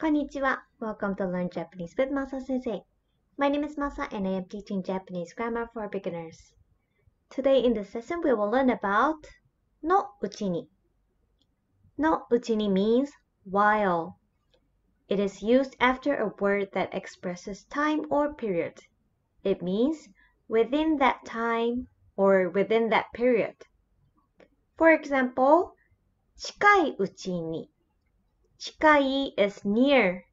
Konnichiwa. Welcome to Learn Japanese with Masa Sensei. My name is Masa and I am teaching Japanese grammar for beginners. Today in this session we will learn about no uchini. No uchini means while. It is used after a word that expresses time or period. It means within that time or within that period. For example, 近いうちに Chikai is near.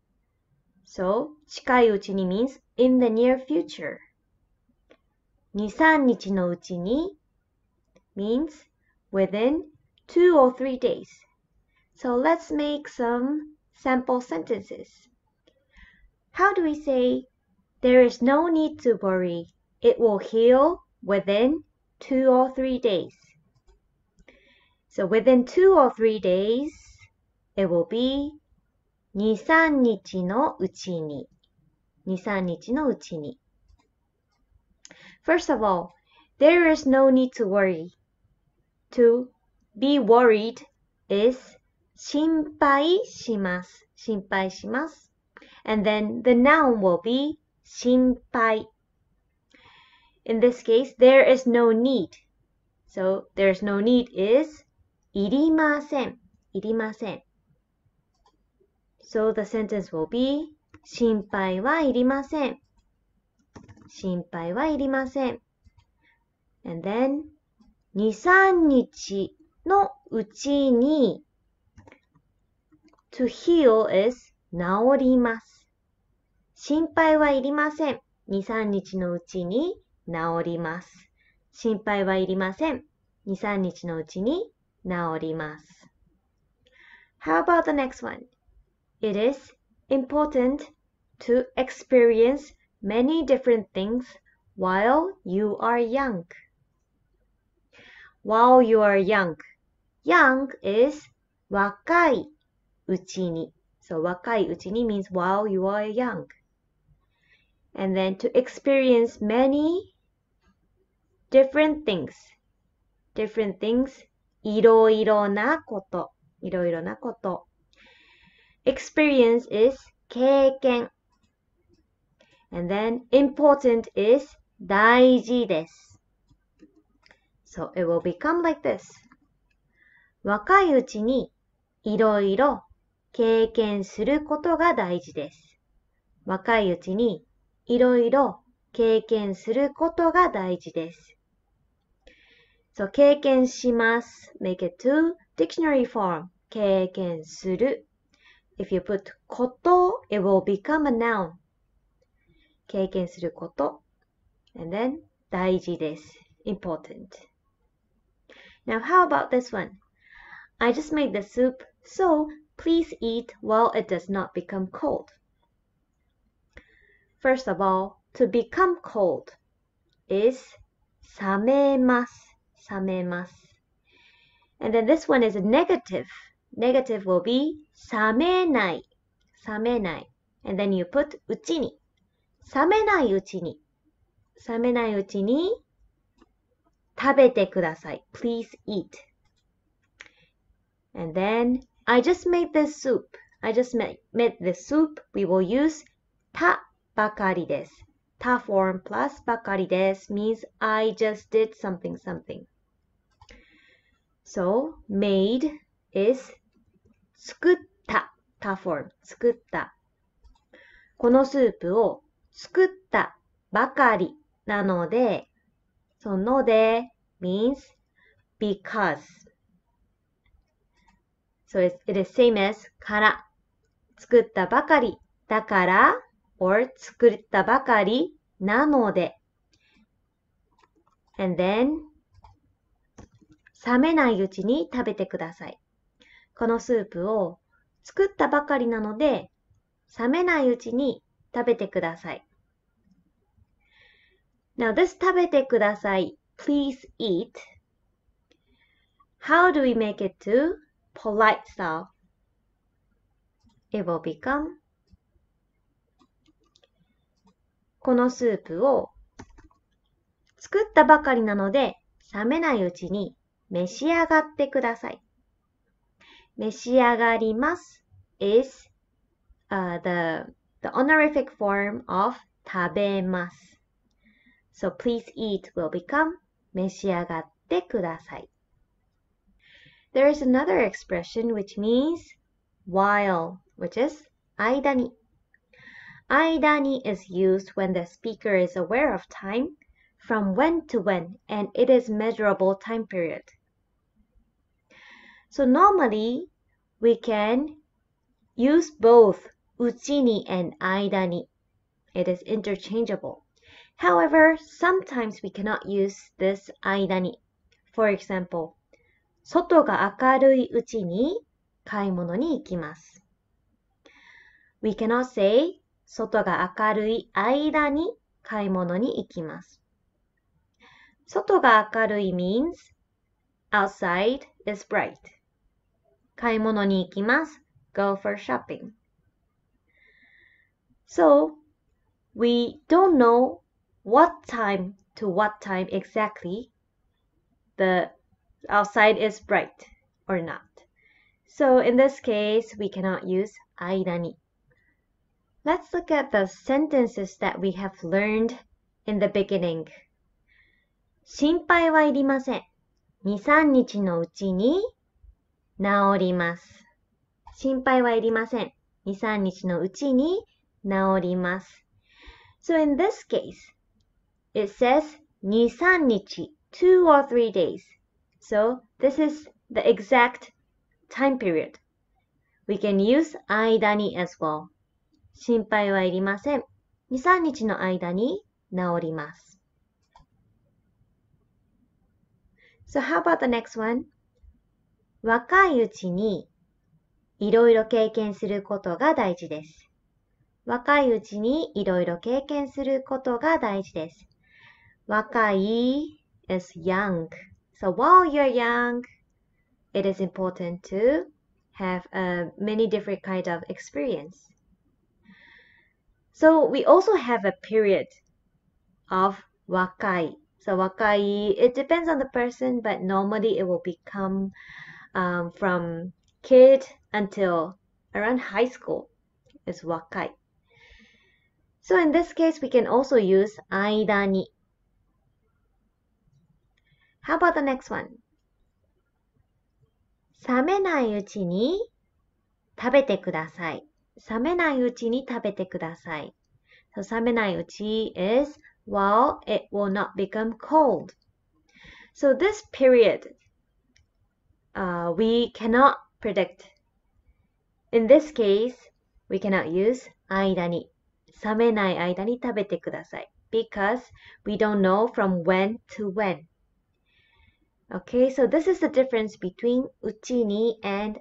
So, 近いうちに means in the near future. 2、3日のうちに means within 2 or 3 days. So let's make some sample sentences. How do we say, there is no need to worry, it will heal within 2 or 3 days? So within 2 or 3 days, it will be 2-3 2、3日のうちに。2、3日のうちに。First of all, there is no need to worry. To be worried is 心配します。心配します。And then the noun will be 心配。In this case, there is no need. So there's no need is いりません。いりません。So the sentence will be 心配はいりません。心配はいりません。and then 2、3日のうちに to heal is 治ります。心配はいりません。2、3日のうちに治ります。心配はいりません。2、3日のうちに治ります。How about the next one? It is important to experience many different things while you are young. While you are young. Young is 若いうちに. So 若いうちに means while you are young. And then to experience many different things. Different things. いろいろなこと。いろいろなこと。Experience is 経験。And then important is 大事です。So it will become like this. 若いうちにいろいろ経験することが大事です。若いうちにいろいろ経験することが大事です。So 経験します。make it to dictionary form 経験する If you put こと it will become a noun. 経験すること and then 大事です important. Now how about this one? I just made the soup, so please eat while it does not become cold. First of all, to become cold is 冷めます、冷めます。And then this one is a negative negative will be 冷めない,冷めない. And then you put うちに.冷めないうちに.冷めないうちに食べてください. Please eat. And then I just made this soup. I just made, made this soup. We will use た bakari desu. Ta form plus bakari desu means I just did something something. So made is 作ったたふ o r 作ったこのスープを作ったばかりなのでそので means because so it is same as から作ったばかりだから or 作ったばかりなので and then 冷めないうちに食べてください。このスープを作ったばかりなので、冷めないうちに食べてください。Now this 食べてください please eat. How do we make it to polite style? It will become このスープを作ったばかりなので冷めないうちに召し上がってください。Meshiagarimasu is uh, the, the honorific form of tabemasu. So please eat will become 召し上がってください. There is another expression which means while, which is 間に.間に is used when the speaker is aware of time, from when to when, and it is measurable time period. So normally we can use both uchini and aidani. It is interchangeable. However, sometimes we cannot use this aidani. For example, 外が明るいうちに買い物に行きます。We cannot say 外が明るい間に買い物に行きます。外が明るい means outside is bright. 買い物に行きます。Go for shopping. So, we don't know what time to what time exactly the outside is bright or not. So in this case, we cannot use 間に. Let's look at the sentences that we have learned in the beginning. 心配はいりません。2、3日のうちに治ります。心配はいりません。2、3日のうちに治ります。So in this case, it says 2、3日 two or three days. So this is the exact time period. We can use 間に as well. 心配はいりません。2、3日の間に治ります。So how about the next one? 若いうちにいろいろ経験することが大事です。若いうちにいろいろ経験することが大事です。若い is young. So while you're young, it is important to have a many different kind of experience. So we also have a period of 若い。So 若い it depends on the person, but normally it will become um, from kid until around high school is wakai. So in this case, we can also use aida ni. How about the next one? uchi 冷めないうちに食べてください。冷めないうちに食べてください。So, uchi is while it will not become cold. So, this period uh, we cannot predict. In this case, we cannot use 間に。冷めない間に食べてください。Because we don't know from when to when. Okay, so this is the difference between uchini and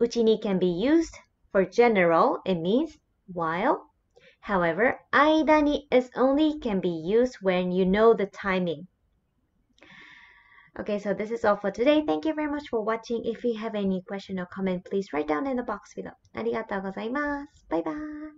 Uchini can be used for general, it means while. However, 間に is only can be used when you know the timing. Okay, so this is all for today. Thank you very much for watching. If you have any question or comment, please write down in the box below. Bye bye.